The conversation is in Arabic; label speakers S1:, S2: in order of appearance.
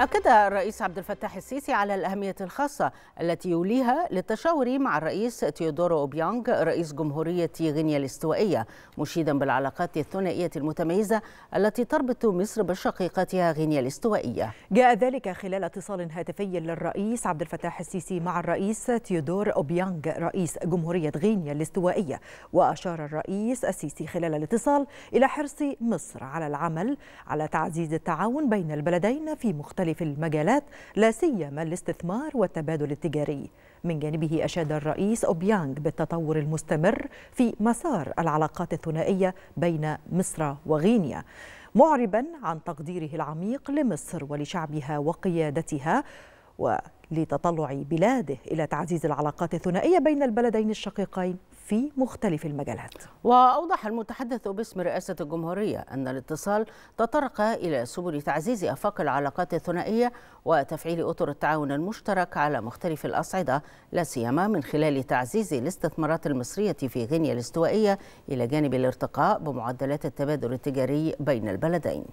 S1: أكد الرئيس عبد الفتاح السيسي على الأهمية الخاصة التي يوليها للتشاور مع الرئيس تيودورو أوبيانغ رئيس جمهورية غينيا الاستوائية مشيدا بالعلاقات الثنائية المتميزة التي تربط مصر بشقيقتها غينيا الاستوائية
S2: جاء ذلك خلال اتصال هاتفي للرئيس عبد الفتاح السيسي مع الرئيس تيودور أوبيانغ رئيس جمهورية غينيا الاستوائية وأشار الرئيس السيسي خلال الاتصال إلى حرص مصر على العمل على تعزيز التعاون بين البلدين في مختلف مختلف المجالات لا سيما الاستثمار والتبادل التجاري من جانبه أشاد الرئيس أوبيانغ بالتطور المستمر في مسار العلاقات الثنائية بين مصر وغينيا معربا عن تقديره العميق لمصر ولشعبها وقيادتها ولتطلع بلاده إلى تعزيز العلاقات الثنائية بين البلدين الشقيقين في مختلف المجالات
S1: وأوضح المتحدث باسم رئاسة الجمهورية أن الاتصال تطرق إلى سبل تعزيز أفاق العلاقات الثنائية وتفعيل أطر التعاون المشترك على مختلف الأصعدة لا سيما من خلال تعزيز الاستثمارات المصرية في غينيا الاستوائية إلى جانب الارتقاء بمعدلات التبادل التجاري بين البلدين